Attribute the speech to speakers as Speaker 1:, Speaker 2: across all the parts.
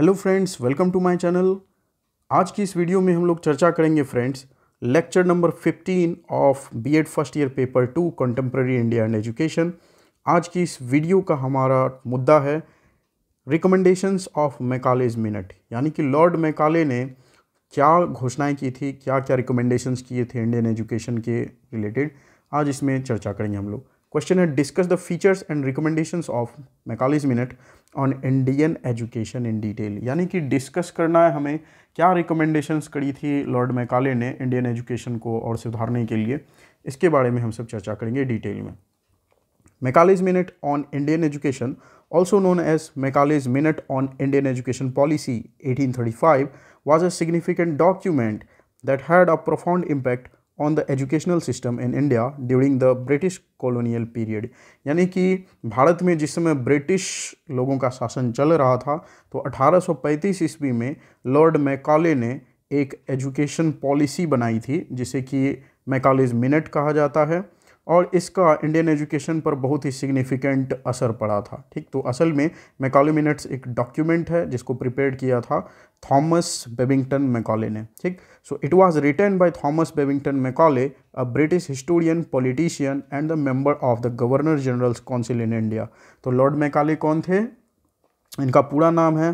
Speaker 1: Hello friends welcome to my channel आज की इस वीडियो में हम लोग चर्चा करेंगे friends lecture number 15 of BEd first year paper two contemporary India and education आज की इस वीडियो का हमारा मुद्दा है रिकमेंडेशंस ऑफ मैकालेज मिनट यानी कि लॉर्ड मैकाले ने क्या घोषणाएं की थी क्या क्या रिकमेंडेशंस किए थे इंडियन एजुकेशन के रिलेटेड आज इसमें चर्चा करेंगे हम लोग Question had discuss the features and recommendations of Macaulay's Minute on Indian education in detail. यानी कि डिस्कस करना है हमें क्या रिकमेंडेशंस करी थी लॉर्ड मैकाले ने इंडियन एजुकेशन को और सुधारने के लिए इसके बारे में हम सब चर्चा करेंगे डिटेल में Macaulay's Minute on Indian Education, also known as Macaulay's Minute on Indian Education Policy 1835, was a significant document that had a profound impact on the educational system in India during the British colonial period यानी कि भारत में जिस समय British लोगों का शासन चल रहा था तो 1835 ईस्वी में लॉर्ड मैकाले ने एक एजुकेशन पॉलिसी बनाई थी जिसे कि मैकॉलेज मिनट कहा जाता है और इसका इंडियन एजुकेशन पर बहुत ही सिग्निफिकेंट असर पड़ा था ठीक तो असल में मैकॉले मिनट्स एक डॉक्यूमेंट है जिसको प्रिपेयर किया था थॉमस बेबिंगटन मैकॉले ने ठीक so it was written by Thomas Babington Macaulay a British historian politician and the member of the governor general's council in India तो लॉर्ड मैकॉले कौन थे इनका पूरा नाम है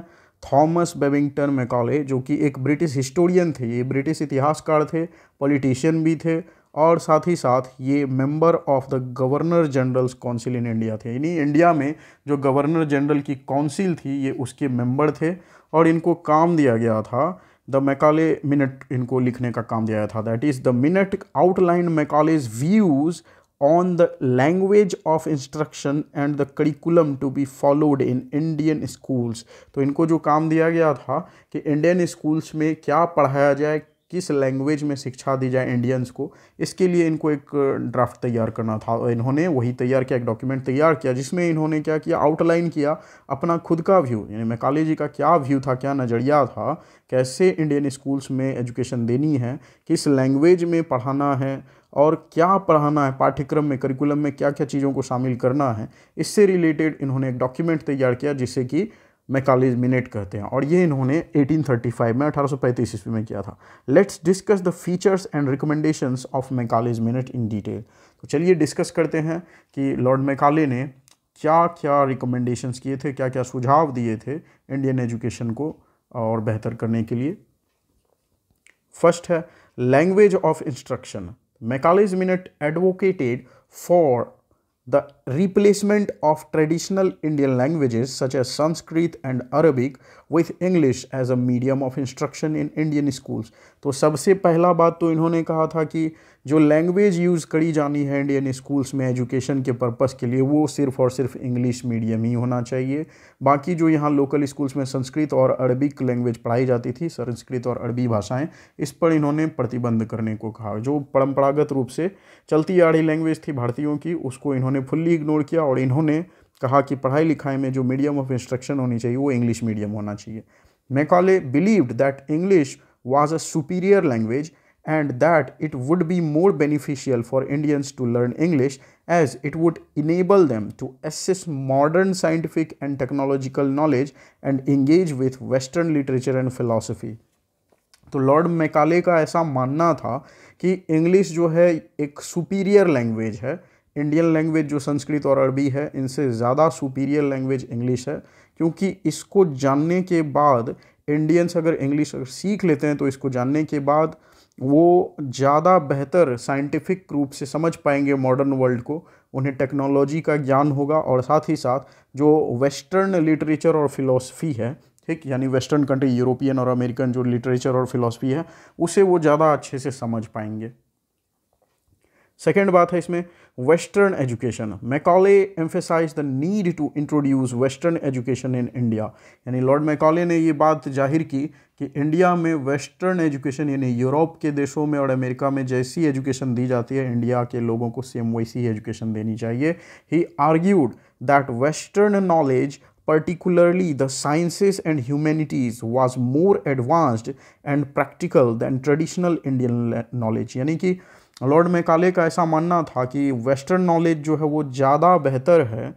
Speaker 1: थॉमस बेबिंगटन मैकॉले जो कि एक ब्रिटिश हिस्टोरियन थे ये ब्रिटिश इतिहासकार थे पॉलिटिशियन भी थे और साथ ही साथ ये member of the governor general's council in India थे यानी इंडिया में जो गवर्नर जनरल की काउंसिल थी ये उसके मेंबर थे और इनको काम दिया गया था द मैकाले मिनट इनको लिखने का काम दिया था that is the minute outline Macaulay's views on the language of instruction and the curriculum to be followed in Indian schools तो इनको जो काम दिया गया था कि इंडियन स्कूल्स में क्या पढ़ाया जाए किस लैंग्वेज में शिक्षा दी जाए इंडियंस को इसके लिए इनको एक ड्राफ्ट तैयार करना था और इन्होंने वही तैयार किया एक डॉक्यूमेंट तैयार किया जिसमें इन्होंने क्या किया आउटलाइन किया अपना खुद का व्यू यानी मैकाले जी का क्या व्यू था क्या नज़रिया था कैसे इंडियन स्कूल्स में एजुकेशन देनी है किस लैंग्वेज में पढ़ाना है और क्या पढ़ाना है पाठ्यक्रम में करिकुलम में क्या क्या चीज़ों को शामिल करना है इससे रिलेटेड इन्होंने एक डॉक्यूमेंट तैयार किया जिससे कि मैकालीज मिनेट कहते हैं और ये इन्होंने 1835 में 1835 ईस्वी में किया था let's discuss the features and recommendations of Macaulay's minute in detail तो चलिए डिस्कस करते हैं कि लॉर्ड मैकाले ने क्या क्या रिकमेंडेशंस किए थे क्या क्या सुझाव दिए थे इंडियन एजुकेशन को और बेहतर करने के लिए फर्स्ट है language of instruction Macaulay's minute advocated for the replacement of traditional Indian languages such as Sanskrit and Arabic with English as a medium of instruction in Indian schools तो सबसे पहला बात तो इन्होंने कहा था कि जो लैंग्वेज यूज़ करी जानी है इंडियन स्कूल्स में एजुकेशन के पर्पज़ के लिए वो सिर्फ़ और सिर्फ इंग्लिश मीडियम ही होना चाहिए बाकी जो यहाँ लोकल स्कूल्स में संस्कृत और अरबिक लैंग्वेज पढ़ाई जाती थी संस्कृत और अरबी भाषाएं इस पर इन्होंने प्रतिबंध करने को कहा जो परंपरागत रूप से चलती आ रही लैंग्वेज थी भारतीयों की उसको इन्होंने फुल्ली भी इग्नोर किया और इन्होंने कहा कि पढ़ाई लिखाई में जो मीडियम ऑफ इंस्ट्रक्शन होनी चाहिए वो इंग्लिश मीडियम होना चाहिए Macaulay believed that English was a superior language and that it would be more beneficial for Indians to learn English as it would enable them to access modern scientific and technological knowledge and engage with western literature and philosophy तो Lord Macaulay का ऐसा मानना था कि English जो है एक superior language है इंडियन लैंग्वेज जो संस्कृत और अरबी है इनसे ज़्यादा सुपीरियर लैंग्वेज इंग्लिश है क्योंकि इसको जानने के बाद इंडियंस अगर इंग्लिश अगर सीख लेते हैं तो इसको जानने के बाद वो ज़्यादा बेहतर साइंटिफिक रूप से समझ पाएंगे मॉडर्न वर्ल्ड को उन्हें टेक्नोलॉजी का ज्ञान होगा और साथ ही साथ जो वेस्टर्न लिटरेचर और फिलोसफी है ठीक यानी वेस्टर्न कंट्री यूरोपियन और अमेरिकन जो लिटरेचर और फिलोसफी है उसे वो ज़्यादा अच्छे से समझ पाएंगे सेकेंड बात है इसमें western education Macaulay emphasize the need to introduce western education in India यानी लॉर्ड मैकॉले ने ये बात जाहिर की कि इंडिया में वेस्टर्न एजुकेशन यानी यूरोप के देशों में और अमेरिका में जैसी एजुकेशन दी जाती है इंडिया के लोगों को सेम वैसी एजुकेशन देनी चाहिए he argued that western knowledge particularly the sciences and humanities was more advanced and practical than traditional Indian knowledge यानी कि लॉर्ड मैकाले का ऐसा मानना था कि वेस्टर्न नॉलेज जो है वो ज़्यादा बेहतर है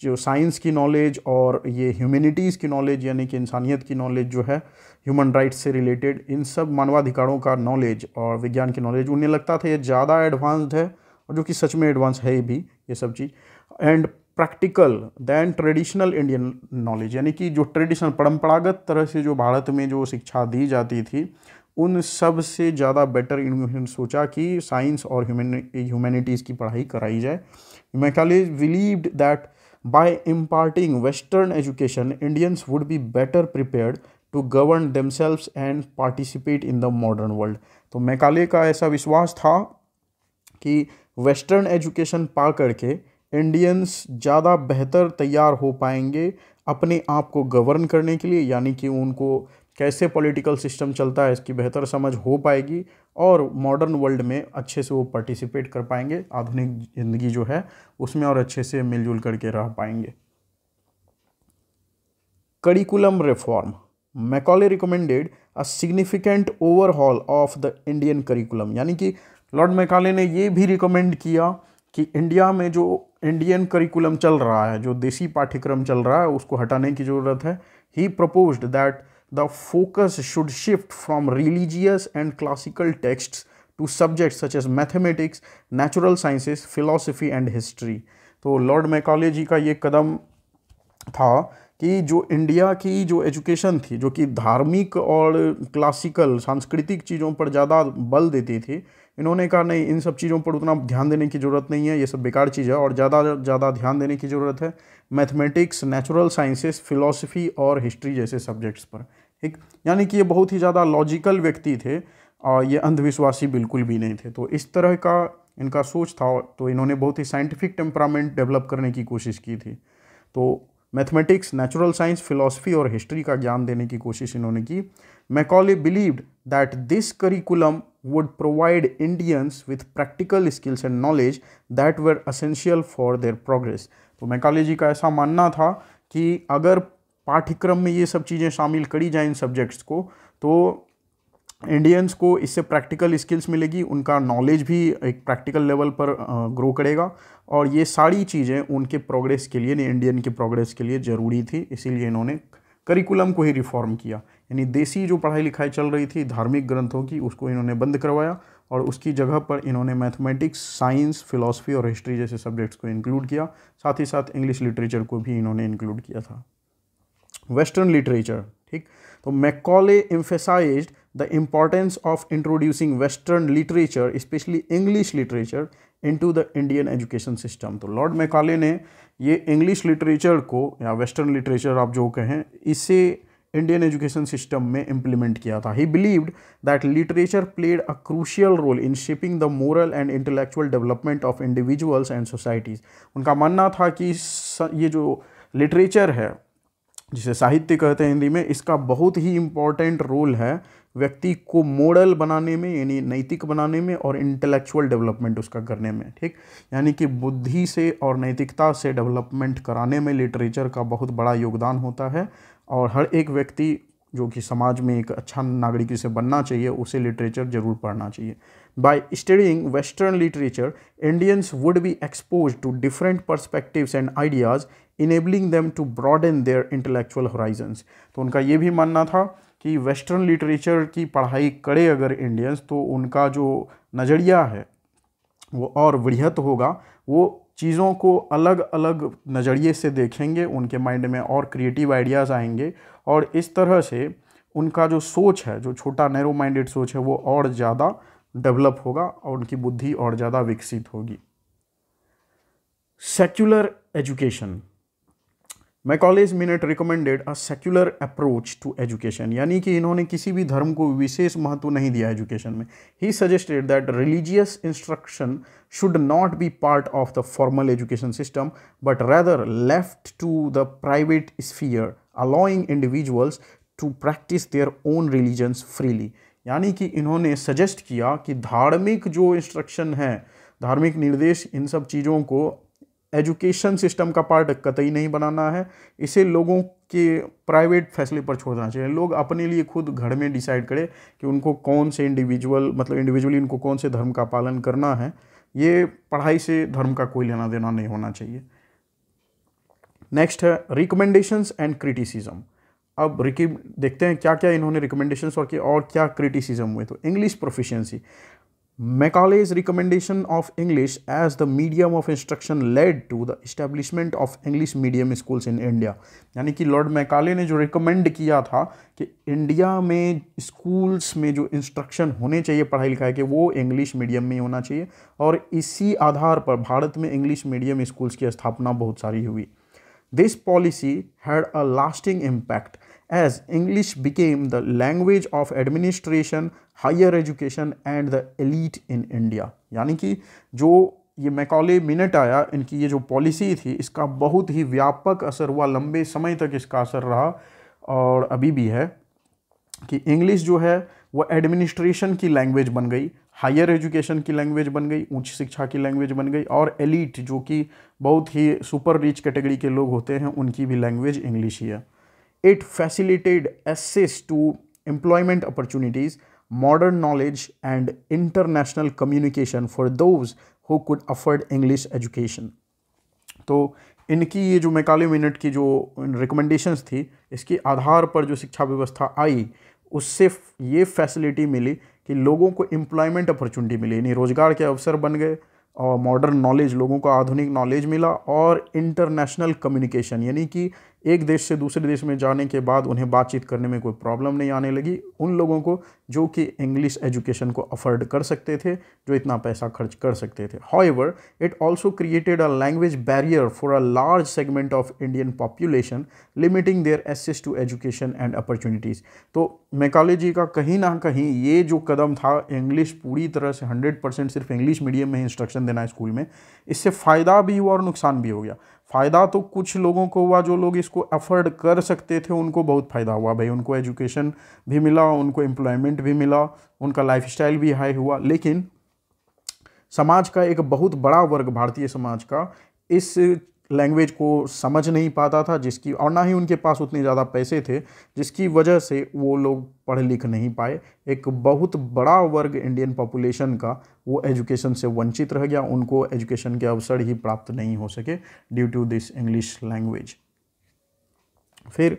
Speaker 1: जो साइंस की नॉलेज और ये ह्यूमैनिटीज़ की नॉलेज यानी कि इंसानियत की नॉलेज जो है ह्यूमन राइट्स से रिलेटेड इन सब मानवाधिकारों का नॉलेज और विज्ञान की नॉलेज उन्हें लगता था ये ज़्यादा एडवांस्ड है और जो कि सच में एडवांस है भी ये सब चीज़ and practical than traditional Indian knowledge यानी कि जो ट्रेडिशनल परंपरागत तरह से जो भारत में जो शिक्षा दी जाती थी उन सब से ज़्यादा बेटर इन्होंने सोचा कि साइंस और ह्यूमैनिटीज़ की पढ़ाई कराई जाए Macaulay believed that by imparting western education Indians would be better prepared to govern themselves and participate in the modern world तो मैकाले का ऐसा विश्वास था कि वेस्टर्न एजुकेशन पा करके इंडियंस ज़्यादा बेहतर तैयार हो पाएंगे अपने आप को गवर्न करने के लिए यानी कि उनको कैसे पॉलिटिकल सिस्टम चलता है इसकी बेहतर समझ हो पाएगी और मॉडर्न वर्ल्ड में अच्छे से वो पार्टिसिपेट कर पाएंगे आधुनिक ज़िंदगी जो है उसमें और अच्छे से मिलजुल करके रह पाएंगे curriculum reform Macaulay recommended a significant overhaul of the Indian curriculum यानी कि लॉर्ड मैकॉले ने ये भी रिकमेंड किया कि इंडिया में जो इंडियन करिकुलम चल रहा है जो देसी पाठ्यक्रम चल रहा है उसको हटाने की ज़रूरत है he proposed that the focus should shift from religious and classical texts to subjects such as mathematics, natural sciences, philosophy and history. तो लॉर्ड मैकॉले जी का ये कदम था कि जो इंडिया की जो एजुकेशन थी जो कि धार्मिक और क्लासिकल सांस्कृतिक चीज़ों पर ज़्यादा बल देती थी इन्होंने कहा नहीं इन सब चीज़ों पर उतना ध्यान देने की ज़रूरत नहीं है ये सब बेकार चीज़ है और ज़्यादा ज़्यादा ध्यान देने की ज़रूरत है मैथमेटिक्स नेचुरल साइंसेस फ़िलासफ़ी और हिस्ट्री जैसे सब्जेक्ट्स पर ठीक यानी कि ये बहुत ही ज़्यादा लॉजिकल व्यक्ति थे और ये अंधविश्वासी बिल्कुल भी नहीं थे तो इस तरह का इनका सोच था तो इन्होंने बहुत ही साइंटिफिक टेम्परामेंट डेवलप करने की कोशिश की थी तो मैथमेटिक्स नेचुरल साइंस फिलोसफी और हिस्ट्री का ज्ञान देने की कोशिश इन्होंने की Macaulay believed that this curriculum would provide Indians with practical skills and knowledge that were essential for their progress तो मैकाले जी का ऐसा मानना था कि अगर पाठ्यक्रम में ये सब चीज़ें शामिल करी जाए इन सब्जेक्ट्स को तो इंडियंस को इससे प्रैक्टिकल स्किल्स मिलेगी उनका नॉलेज भी एक प्रैक्टिकल लेवल पर ग्रो करेगा और ये सारी चीज़ें उनके प्रोग्रेस के लिए इंडियन के प्रोग्रेस के लिए ज़रूरी थी इसीलिए इन्होंने करिकुलम को ही रिफॉर्म किया यानी देसी जो पढ़ाई लिखाई चल रही थी धार्मिक ग्रंथों की उसको इन्होंने बंद करवाया और उसकी जगह पर इन्होंने मैथमेटिक्स साइंस फ़िलासफी और हिस्ट्री जैसे सब्जेक्ट्स को इंक्लूड किया साथ ही साथ इंग्लिश लिटरेचर को भी इन्होंने इंक्लूड किया था वेस्टर्न लिटरेचर ठीक तो Macaulay the importance of introducing western literature literature, English literature into the Indian education system तो लॉर्ड मैकॉले ने ये इंग्लिश लिटरेचर को या वेस्टर्न लिटरेचर आप जो कहें इसे इंडियन एजुकेशन सिस्टम में इम्प्लीमेंट किया था he believed that literature played a crucial role in shaping the moral and intellectual development of individuals and societies उनका मानना था कि ये जो लिटरेचर है जिसे साहित्य कहते हैं हिंदी में इसका बहुत ही इम्पॉर्टेंट रोल है व्यक्ति को मॉडल बनाने में यानी नैतिक बनाने में और इंटेलेक्चुअल डेवलपमेंट उसका करने में ठीक यानी कि बुद्धि से और नैतिकता से डेवलपमेंट कराने में लिटरेचर का बहुत बड़ा योगदान होता है और हर एक व्यक्ति जो कि समाज में एक अच्छा नागरिक से बनना चाहिए उसे लिटरेचर जरूर पढ़ना चाहिए by studying western literature Indians would be expose to different perspectives and ideas enabling them to broaden their intellectual horizons तो उनका ये भी मानना था कि वेस्टर्न लिटरेचर की पढ़ाई करे अगर इंडियंस तो उनका जो नज़रिया है वो और वृहत होगा वो चीज़ों को अलग अलग नज़रिए से देखेंगे उनके माइंड में और क्रिएटिव आइडियाज़ आएंगे और इस तरह से उनका जो सोच है जो छोटा नैरो माइंडेड सोच है वो और ज़्यादा डेवलप होगा और उनकी बुद्धि और ज़्यादा विकसित होगी secular education Macaulay's minute recommended a secular approach to education यानी कि इन्होंने किसी भी धर्म को विशेष महत्व नहीं दिया एजुकेशन में he suggested that religious instruction should not be part of the formal education system but rather left to the private sphere allowing individuals to practice their own religions freely यानी कि इन्होंने सजेस्ट किया कि धार्मिक जो instruction है धार्मिक निर्देश इन सब चीज़ों को एजुकेशन सिस्टम का पार्ट कतई नहीं बनाना है इसे लोगों के प्राइवेट फैसले पर छोड़ना चाहिए लोग अपने लिए खुद घर में डिसाइड करें कि उनको कौन से इंडिविजुअल मतलब इंडिविजुअली उनको कौन से धर्म का पालन करना है ये पढ़ाई से धर्म का कोई लेना देना नहीं होना चाहिए नेक्स्ट है रिकमेंडेशंस एंड क्रिटिसिज्म अब रिकी देखते हैं क्या क्या इन्होंने रिकमेंडेशंस और क्या क्रिटिसिज्म हुए तो English proficiency Macaulay's recommendation of English as the medium of instruction led to the establishment of English medium schools in India. यानी कि लॉर्ड मैकाले ने जो रिकमेंड किया था कि इंडिया में स्कूल्स में जो इंस्ट्रक्शन होने चाहिए पढ़ाई लिखाई के वो इंग्लिश मीडियम में होना चाहिए और इसी आधार पर भारत में इंग्लिश मीडियम स्कूल्स की स्थापना बहुत सारी हुई this policy had a lasting impact as English became the language of administration, higher education and the elite in India. यानी कि जो ये मैकॉले मिनट आया इनकी ये जो पॉलिसी थी इसका बहुत ही व्यापक असर हुआ लंबे समय तक इसका असर रहा और अभी भी है कि इंग्लिश जो है वह एडमिनिस्ट्रेशन की लैंग्वेज बन गई हायर एजुकेशन की लैंग्वेज बन गई उच्च शिक्षा की लैंग्वेज बन गई और एलिट जो कि बहुत ही सुपर रिच कैटेगरी के लोग होते हैं उनकी भी लैंग्वेज इंग्लिश ही है It facilitated access to employment opportunities, modern knowledge, and international communication for those who could afford English education. तो इनकी ये जो मैकाले मिनट की जो रिकमेंडेशंस थी इसके आधार पर जो शिक्षा व्यवस्था आई उससे ये फैसिलिटी मिली कि लोगों को एम्प्लॉयमेंट अपॉर्चुनिटी मिली यानी रोज़गार के अवसर बन गए और मॉडर्न नॉलेज लोगों को आधुनिक नॉलेज मिला और इंटरनेशनल कम्युनिकेशन यानी कि एक देश से दूसरे देश में जाने के बाद उन्हें बातचीत करने में कोई प्रॉब्लम नहीं आने लगी उन लोगों को जो कि इंग्लिश एजुकेशन को अफोर्ड कर सकते थे जो इतना पैसा खर्च कर सकते थे however it also created a language barrier for a large segment of Indian population limiting their access to education and opportunities तो मैकाले का कहीं ना कहीं ये जो कदम था इंग्लिश पूरी तरह से हंड्रेड परसेंट सिर्फ इंग्लिश मीडियम में इंस्ट्रक्शन देना स्कूल में इससे फ़ायदा भी हुआ और नुकसान भी हो गया फ़ायदा तो कुछ लोगों को हुआ जो लोग इसको अफोर्ड कर सकते थे उनको बहुत फ़ायदा हुआ भाई उनको एजुकेशन भी मिला उनको एम्प्लॉयमेंट भी मिला उनका लाइफ भी हाई हुआ लेकिन समाज का एक बहुत बड़ा वर्ग भारतीय समाज का इस लैंग्वेज को समझ नहीं पाता था जिसकी और ना ही उनके पास उतने ज़्यादा पैसे थे जिसकी वजह से वो लोग पढ़ लिख नहीं पाए एक बहुत बड़ा वर्ग इंडियन पॉपुलेशन का वो एजुकेशन से वंचित रह गया उनको एजुकेशन के अवसर ही प्राप्त नहीं हो सके due to this English language फिर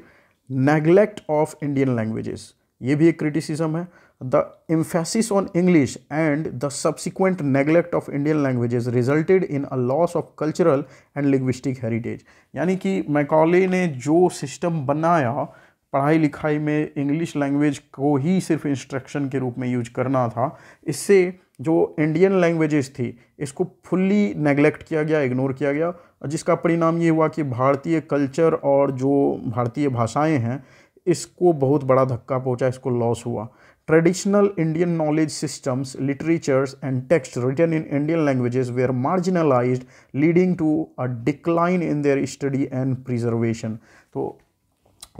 Speaker 1: नेग्लेक्ट ऑफ इंडियन लैंग्वेजेस ये भी एक क्रिटिसिज्म है the emphasis on English and the subsequent neglect of Indian languages resulted in a loss of cultural and linguistic heritage यानी कि मैकॉले ने जो system बनाया पढ़ाई लिखाई में इंग्लिश लैंग्वेज को ही सिर्फ इंस्ट्रक्शन के रूप में यूज करना था इससे जो इंडियन लैंग्वेजेस थी इसको फुल्ली नेग्लेक्ट किया गया इग्नोर किया गया जिसका परिणाम ये हुआ कि भारतीय कल्चर और जो भारतीय भाषाएं हैं इसको बहुत बड़ा धक्का पहुंचा इसको लॉस हुआ Traditional Indian knowledge systems, literatures, and texts written in Indian languages were marginalized, leading to a decline in their study and preservation. तो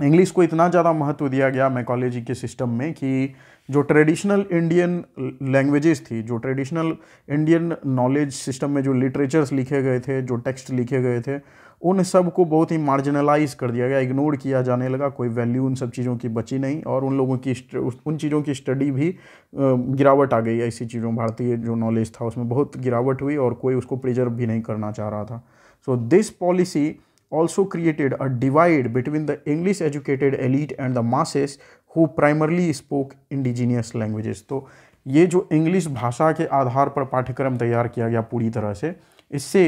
Speaker 1: इंग्लिश को इतना ज़्यादा महत्व दिया गया मैकोलॉजी के सिस्टम में कि जो ट्रेडिशनल इंडियन लैंग्वेजेस थी जो ट्रेडिशनल इंडियन नॉलेज सिस्टम में जो लिटरेचर्स लिखे गए थे जो टेक्स्ट लिखे गए थे उन सब को बहुत ही मार्जिनलाइज कर दिया गया इग्नोर किया जाने लगा कोई वैल्यू उन सब चीज़ों की बची नहीं और उन लोगों की उन चीज़ों की स्टडी भी गिरावट आ गई ऐसी चीज़ों भारतीय जो नॉलेज था उसमें बहुत गिरावट हुई और कोई उसको प्रिजर्व भी नहीं करना चाह रहा था so this policy also created a divide between the English educated elite and the masses who primarily spoke indigenous languages तो ये जो इंग्लिश भाषा के आधार पर पाठ्यक्रम तैयार किया गया पूरी तरह से इससे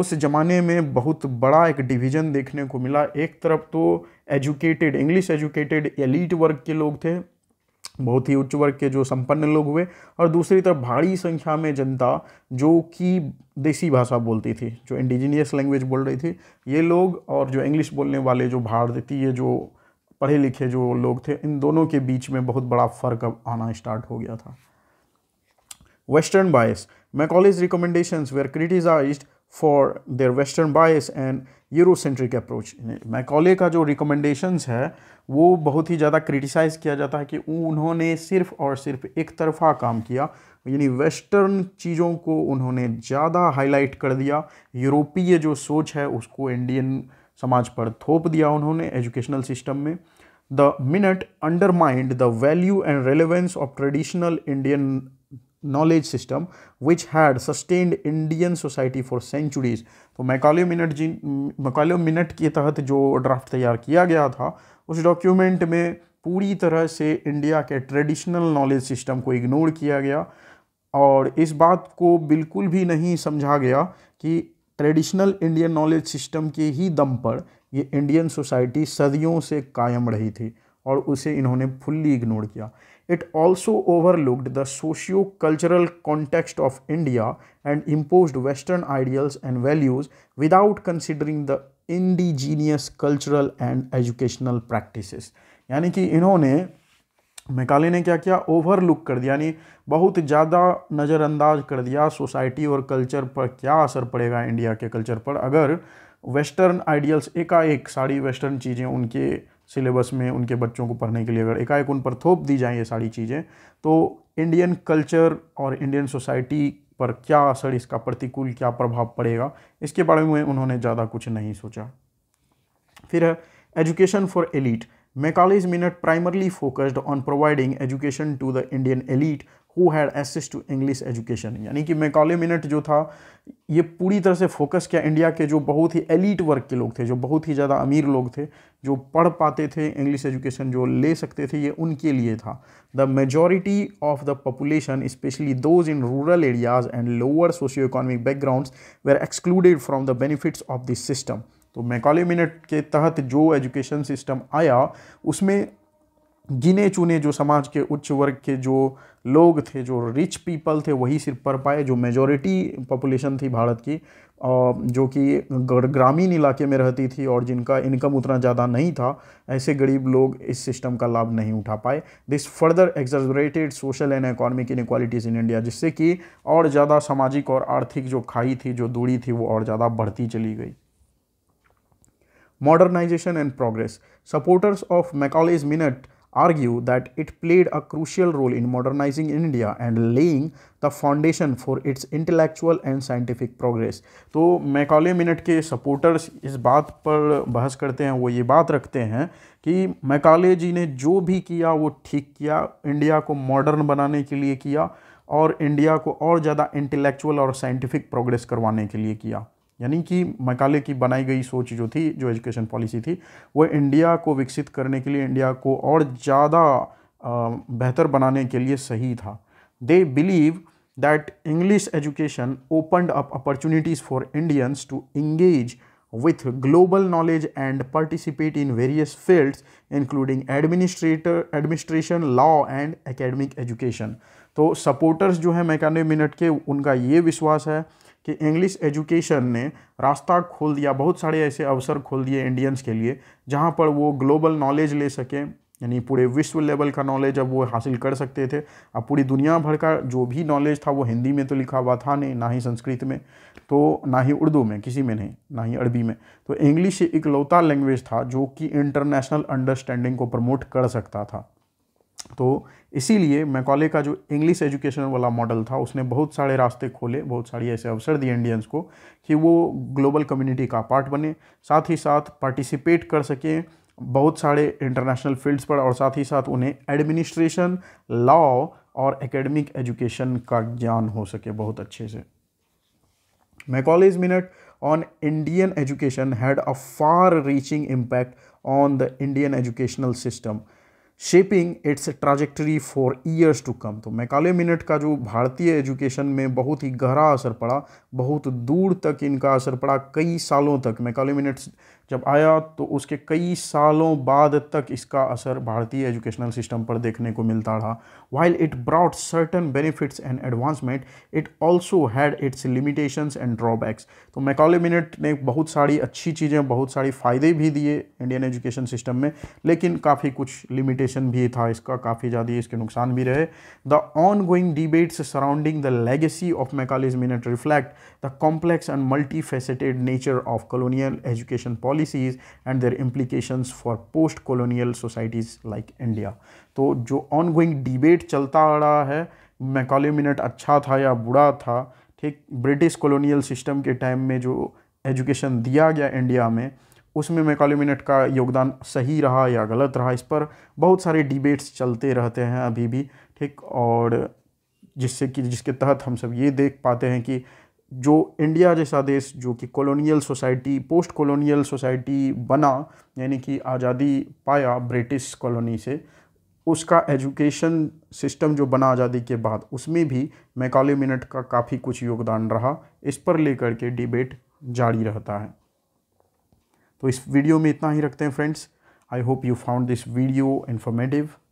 Speaker 1: उस ज़माने में बहुत बड़ा एक डिवीज़न देखने को मिला एक तरफ तो एजुकेटेड इंग्लिश एजुकेटेड एलिट वर्ग के लोग थे बहुत ही उच्च वर्ग के जो संपन्न लोग हुए और दूसरी तरफ भारी संख्या में जनता जो कि देसी भाषा बोलती थी जो इंडिजीनियस लैंग्वेज बोल रही थी ये लोग और जो इंग्लिश बोलने वाले जो भारतीय जो पढ़े लिखे जो लोग थे इन दोनों के बीच में बहुत बड़ा फ़र्क आना स्टार्ट हो गया था western bias Macaulay's recommendation were criticise for their western bias and Eurocentric approach Macaulay का जो रिकमेंडेशंस है वो बहुत ही ज़्यादा क्रिटिसाइज़ किया जाता है कि उन्होंने सिर्फ और सिर्फ एक तरफा काम किया यानी वेस्टर्न चीज़ों को उन्होंने ज़्यादा हाईलाइट कर दिया यूरोपीय जो सोच है उसको इंडियन समाज पर थोप दिया उन्होंने एजुकेशनल सिस्टम में the minute undermined the value and relevance of traditional Indian knowledge system which had sustained Indian society for centuries तो मैकालियो मिनट जी मैकालियो मिनट के तहत जो ड्राफ्ट तैयार किया गया था उस डॉक्यूमेंट में पूरी तरह से इंडिया के ट्रेडिशनल नॉलेज सिस्टम को इग्नोर किया गया और इस बात को बिल्कुल भी नहीं समझा गया कि ट्रेडिशनल इंडियन नॉलेज सिस्टम के ही दम पर ये इंडियन सोसाइटी सदियों से कायम रही थी और उसे इन्होंने फुल्ली इग्नोर किया it also overlooked the socio cultural context of India and impose western ideals and values without considering the indigenous cultural and educational practice यानी कि इन्होंने मैकाले ने क्या किया ओवरलुक कर दिया यानी बहुत ज़्यादा नज़रअंदाज कर दिया सोसाइटी और कल्चर पर क्या असर पड़ेगा इंडिया के कल्चर पर अगर वेस्टर्न आइडियल्स एकाएक सारी वेस्टर्न चीज़ें उनके सिलेबस में उनके बच्चों को पढ़ने के लिए अगर एकाएक उन पर थोप दी जाए ये सारी चीज़ें तो इंडियन कल्चर और इंडियन सोसाइटी पर क्या असर इसका प्रतिकूल क्या प्रभाव पड़ेगा इसके बारे में उन्होंने ज़्यादा कुछ नहीं सोचा फिर है education for elite Macaulay's minute primarily focused on providing education to the Indian elite who had access to English education यानी कि मेकॉले मिनट जो था ये पूरी तरह से फोकस किया इंडिया के जो बहुत ही एलिट वर्ग के लोग थे जो बहुत ही ज़्यादा अमीर लोग थे जो पढ़ पाते थे इंग्लिश एजुकेशन जो ले सकते थे ये उनके लिए था the majority of the population specially those in rural areas and lower socio economic backgrounds were excluded from the benefits of this system तो मैकॉले मिनट के तहत जो एजुकेशन सिस्टम आया उसमें गिने चुने जो समाज के उच्च वर्ग के जो लोग थे जो रिच पीपल थे वही सिर्फ पढ़ पाए जो मेजॉरिटी पॉपुलेशन थी भारत की जो कि ग्रामीण इलाके में रहती थी और जिनका इनकम उतना ज़्यादा नहीं था ऐसे गरीब लोग इस सिस्टम का लाभ नहीं उठा पाए this further exaggerated social and economic inequalities in India जिससे कि और ज़्यादा सामाजिक और आर्थिक जो खाई थी जो दूरी थी वो और ज़्यादा बढ़ती चली गई modernization and progress. Supporters of Macaulay's Minute argue that it played a crucial role in modernizing India and laying the foundation for its intellectual and scientific progress. तो Macaulay Minute के supporters इस बात पर बहस करते हैं वो ये बात रखते हैं कि Macaulay जी ने जो भी किया वो ठीक किया इंडिया को मॉडर्न बनाने के लिए किया और इंडिया को और ज़्यादा इंटेलेक्चुअल और साइंटिफिक प्रोग्रेस करवाने के लिए किया यानी कि मकाले की बनाई गई सोच जो थी जो एजुकेशन पॉलिसी थी वो इंडिया को विकसित करने के लिए इंडिया को और ज़्यादा बेहतर बनाने के लिए सही था they believe that English education opened up opportunities for Indians to engage with global knowledge and participate in various fields including administrator administration law and academic education तो सपोर्टर्स जो है मैकानवे मिनट के उनका ये विश्वास है कि इंग्लिश एजुकेशन ने रास्ता खोल दिया बहुत सारे ऐसे अवसर खोल दिए इंडियंस के लिए जहाँ पर वो ग्लोबल नॉलेज ले सकें यानी पूरे विश्व लेवल का नॉलेज अब वो हासिल कर सकते थे अब पूरी दुनिया भर का जो भी नॉलेज था वो हिंदी में तो लिखा हुआ था नहीं ना ही संस्कृत में तो ना ही उर्दू में किसी में नहीं ना ही अरबी में तो इंग्लिश एक लौता लैंग्वेज था जो कि इंटरनेशनल अंडरस्टैंडिंग को प्रमोट कर सकता था तो इसीलिए मैकॉले का जो इंग्लिश एजुकेशन वाला मॉडल था उसने बहुत सारे रास्ते खोले बहुत सारी ऐसे अवसर दिए इंडियंस को कि वो ग्लोबल कम्युनिटी का पार्ट बने साथ ही साथ पार्टिसिपेट कर सकें बहुत सारे इंटरनेशनल फील्ड्स पर और साथ ही साथ उन्हें एडमिनिस्ट्रेशन लॉ और एकेडमिक एजुकेशन का ज्ञान हो सके बहुत अच्छे से Macaulay's minute on Indian education had a far reaching impact on the Indian educational system shaping its trajectory for years to come तो मैकाले मिनट का जो भारतीय एजुकेशन में बहुत ही गहरा असर पड़ा बहुत दूर तक इनका असर पड़ा कई सालों तक मैकाले मिनट्स जब आया तो उसके कई सालों बाद तक इसका असर भारतीय एजुकेशनल सिस्टम पर देखने को मिलता रहा while it brought certain benefits and advancement it also had its limitations and drawbacks तो मैकॉले मिनट ने बहुत सारी अच्छी चीज़ें बहुत सारी फ़ायदे भी दिए इंडियन एजुकेशन सिस्टम में लेकिन काफ़ी कुछ लिमिटेशन भी था इसका काफ़ी ज़्यादा इसके नुकसान भी रहे the ongoing debates surrounding the legacy of Macaulay's minute reflect the complex and multi faceted nature of colonial education policy policies and their implication for post colonial societies like India तो जो on going debate चलता आ रहा है मैकॉली minute अच्छा था या बुरा था ठीक ब्रिटिश कॉलोनियल सिस्टम के टाइम में जो एजुकेशन दिया गया इंडिया में उसमें मैकॉली मिनट का योगदान सही रहा या गलत रहा इस पर बहुत सारे डिबेट्स चलते रहते हैं अभी भी ठीक और जिससे कि जिसके तहत हम सब ये देख पाते हैं कि जो इंडिया जैसा देश जो कि colonial society post colonial society बना यानी कि आज़ादी पाया ब्रिटिश कॉलोनी से उसका एजुकेशन सिस्टम जो बना आज़ादी के बाद उसमें भी मैकाले मिनट का काफ़ी कुछ योगदान रहा इस पर लेकर के डिबेट जारी रहता है तो इस वीडियो में इतना ही रखते हैं friends I hope you found this video informative